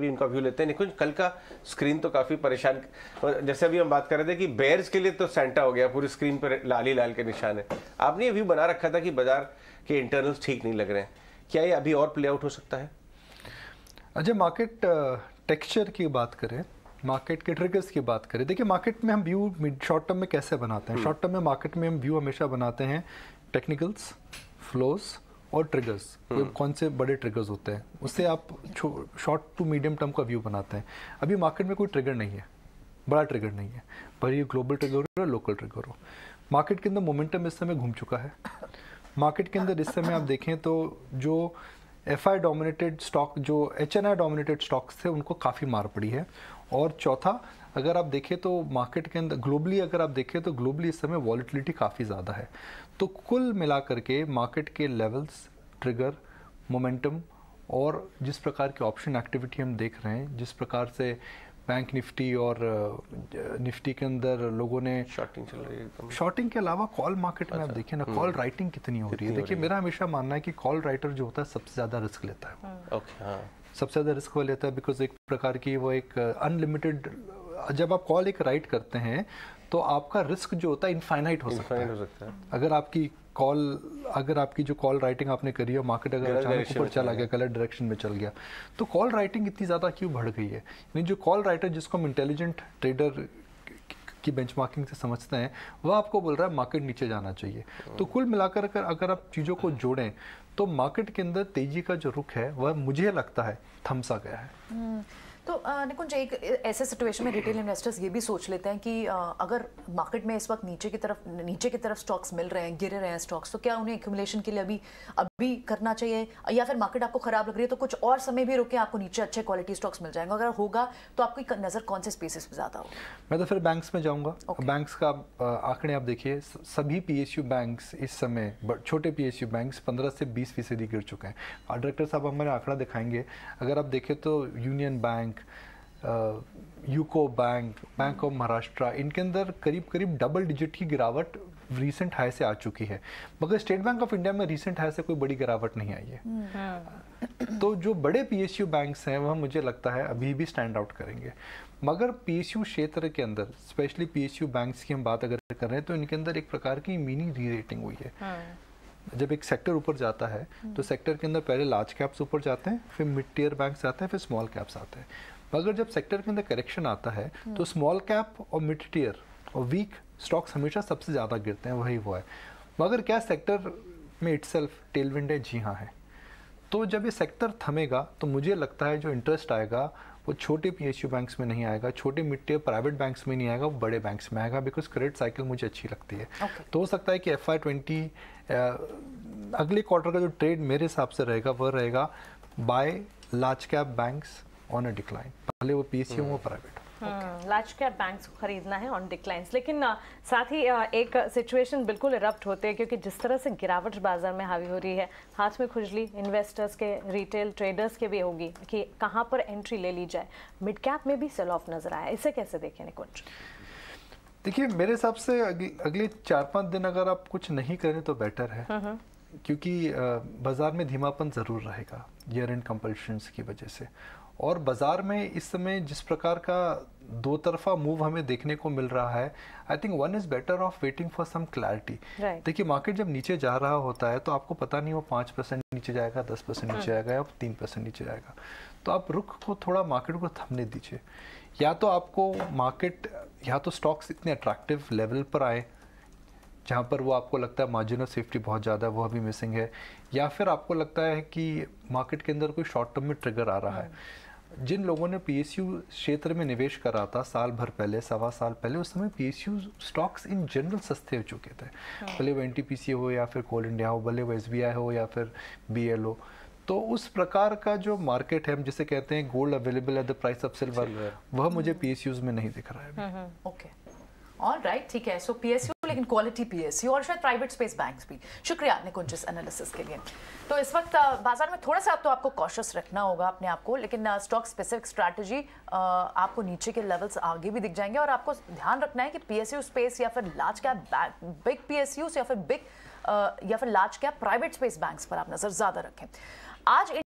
भी इनका व्यू लेते हैं निकुंज कल का स्क्रीन तो काफ़ी परेशान जैसे अभी हम बात कर रहे थे कि बेयर्स के लिए तो सेंटा हो गया पूरी स्क्रीन पर लाली लाल के निशान है आपने ये व्यू बना रखा था कि बाजार के इंटरनल्स ठीक नहीं लग रहे हैं क्या ये अभी और प्ले आउट हो सकता है अजय मार्केट टेक्स्चर की बात करें मार्केट के ट्रिगर्स की बात करें देखिए मार्केट में हम व्यू शॉर्ट टर्म में कैसे बनाते हैं शॉर्ट टर्म हम्म। में मार्केट में हम व्यू हमेशा बनाते हैं टेक्निकल्स फ्लोस और ट्रिगर्स हम्म। कौन से बड़े ट्रिगर्स होते हैं उससे आप शॉर्ट टू मीडियम टर्म का व्यू बनाते हैं अभी मार्केट में कोई ट्रिगर नहीं है बड़ा ट्रिगर नहीं है पर ये ग्लोबल ट्रिगर हो या लोकल ट्रिगर हो मार्केट के अंदर मोमेंटम इस समय घूम चुका है मार्केट के अंदर इस समय आप देखें तो जो एफ आई डोमिनेटेड स्टॉक जो H N I dominated stocks थे उनको काफ़ी मार पड़ी है और चौथा अगर आप देखें तो मार्केट के अंदर ग्लोबली अगर आप देखें तो ग्लोबली इस समय वॉलिटिलिटी काफ़ी ज़्यादा है तो कुल कर के मार्केट के लेवल्स ट्रिगर मोमेंटम और जिस प्रकार की ऑप्शन एक्टिविटी हम देख रहे हैं जिस प्रकार से बैंक निफ्टी और निफ्टी के अंदर लोगों ने शॉर्टिंग चल रही है शॉर्टिंग के अलावा कॉल मार्केट में आप अच्छा। देखिए ना कॉल हम्म। राइटिंग कितनी हो रही है देखिए मेरा हमेशा मानना है कि कॉल राइटर जो होता है सबसे ज़्यादा रिस्क लेता है ओके हम्म। हाँ। सबसे ज़्यादा रिस्क लेता है बिकॉज एक प्रकार की वो एक अनलिमिटेड जब आप कॉल एक राइट करते हैं तो आपका रिस्क जो होता है इनफाइनाइट हो सकता है अगर आपकी कॉल अगर आपकी जो कॉल राइटिंग आपने करी है मार्केट अगर अचानक ऊपर चला गया गलत डायरेक्शन में चल गया तो कॉल राइटिंग इतनी ज़्यादा क्यों बढ़ गई है यानी जो कॉल राइटर जिसको हम इंटेलिजेंट ट्रेडर की बेंचमार्किंग से समझते हैं वह आपको बोल रहा है मार्केट नीचे जाना चाहिए हाँ। तो कुल मिलाकर अगर अगर आप चीज़ों को जोड़ें तो मार्केट के अंदर तेजी का जो रुख है वह मुझे लगता है थमसा गया है हम्म। तो निकुंज एक ऐसे सिचुएशन में रिटेल इन्वेस्टर्स ये भी सोच लेते हैं कि अगर मार्केट में इस वक्त नीचे की तरफ नीचे की तरफ स्टॉक्स मिल रहे हैं गिरे रहे हैं स्टॉक्स तो क्या उन्हें एक्यूमुलेशन के लिए अभी अभी करना चाहिए या फिर मार्केट आपको खराब लग रही है तो कुछ और समय भी रुके आपको नीचे अच्छे क्वालिटी स्टॉक्स मिल जाएंगे अगर होगा तो आपकी नज़र कौन से स्पेसिस पर ज़्यादा हो मैं तो फिर बैंक्स में जाऊँगा बैंक्स का आंकड़े आप देखिए सभी पी यू बैंक्स इस समय छोटे पी एस यू बैंक्स पंद्रह से बीस फीसदी गिर चुके हैं डायरेक्टर साहब हमारे आंकड़ा दिखाएंगे अगर आप देखें तो यूनियन बैंक बैंक यूको बैंक बैंक ऑफ महाराष्ट्र इनके अंदर करीब करीब डबल डिजिट की गिरावट रीसेंट हाई से आ चुकी है मगर स्टेट बैंक ऑफ इंडिया में रीसेंट हाई से कोई बड़ी गिरावट नहीं आई है हम्म। हाँ। तो जो बड़े पीएसयू बैंक्स हैं वह मुझे लगता है अभी भी स्टैंड आउट करेंगे मगर पीएसयू क्षेत्र के अंदर स्पेशली पीएसयू बैंक्स की हम बात अगर कर रहे हैं तो इनके अंदर एक प्रकार की मीनिंग री रेटिंग हुई है हाँ। जब एक सेक्टर ऊपर जाता है तो सेक्टर हम्म। के अंदर पहले लार्ज कैप्स ऊपर जाते हैं फिर मिड टीयर बैंक आते हैं फिर स्मॉल कैप्स आते हैं मगर जब सेक्टर के अंदर करेक्शन आता है तो स्मॉल हम्म। कैप और मिड टीयर और वीक स्टॉक्स हमेशा सबसे ज़्यादा गिरते हैं वही वो है मगर क्या सेक्टर में सेल्फ टेलविंड है जी हाँ है तो जब ये सेक्टर थमेगा तो मुझे लगता है जो इंटरेस्ट आएगा वो छोटे पी बैंक्स में नहीं आएगा छोटे मिट्टी प्राइवेट बैंक्स में नहीं आएगा वो बड़े बैंक्स में आएगा बिकॉज क्रेडिट साइकिल मुझे अच्छी लगती है okay. तो हो सकता है कि एफ आई ट्वेंटी अगले क्वार्टर का जो ट्रेड मेरे हिसाब से रहेगा वह रहेगा by large cap banks on a decline पहले वो पी सी हो वो private hmm. Hmm, large cap banks को खरीदना है ऑन डिक्लाइंस लेकिन साथ ही एक सिचुएशन बिल्कुल इरप्ट होते हैं क्योंकि जिस तरह से गिरावट बाजार में हावी हो रही है हाथ में खुजली इन्वेस्टर्स के रिटेल ट्रेडर्स के भी होगी कि कहाँ पर एंट्री ले ली जाए मिड कैप में भी सेल ऑफ नजर आया इसे कैसे देखें निकुंज देखिए मेरे हिसाब से अगले चार पाँच दिन अगर आप कुछ नहीं करें तो बेटर है हम्म, हम्म। क्योंकि बाज़ार में धीमापन ज़रूर रहेगा ईयर एंड कंपल्शंस की वजह से और बाज़ार में इस समय जिस प्रकार का दो तरफा मूव हमें देखने को मिल रहा है I think one is better off waiting for some clarity देखिए मार्केट जब नीचे जा रहा होता है तो आपको पता नहीं वो पाँच परसेंट नीचे जाएगा दस परसेंट नीचे हाँ। जाएगा या तीन परसेंट नीचे जाएगा तो आप रुख को थोड़ा मार्केट को थमने दीजिए या तो आपको मार्केट या तो स्टॉक्स इतने अट्रैक्टिव लेवल पर आए जहाँ पर वो आपको लगता है मार्जिन ऑफ सेफ्टी बहुत ज़्यादा है वो अभी मिसिंग है या फिर आपको लगता है कि मार्केट के अंदर कोई शॉर्ट टर्म में ट्रिगर आ रहा है जिन लोगों ने पी क्षेत्र में निवेश करा था साल भर पहले सवा साल पहले उस समय पी स्टॉक्स इन जनरल सस्ते हो चुके थे हाँ। भले वो एन हो या फिर कोल इंडिया हो भले वो एस हो या फिर बी हो तो उस प्रकार का जो मार्केट है हम जिसे कहते हैं gold available at the price of silver वह मुझे पी में नहीं दिख रहा है ओके हाँ, हाँ। okay. ऑल राइट ठीक है सो पी एस यू लेकिन क्वालिटी यू और शायद प्राइवेट स्पेस बैंक भी शुक्रिया कुछ एनालिसिस के लिए तो इस वक्त uh, बाजार में थोड़ा सा तो आपको कॉशस रखना होगा अपने आप को लेकिन स्टॉक स्पेसिफिक स्ट्रैटेजी आपको नीचे के लेवल्स आगे भी दिख जाएंगे और आपको ध्यान रखना है कि पीएसयू स्पेस या फिर लार्ज कैप बिग यू या फिर बिग uh, या फिर large cap private space bank पर आप नज़र ज़्यादा रखें आज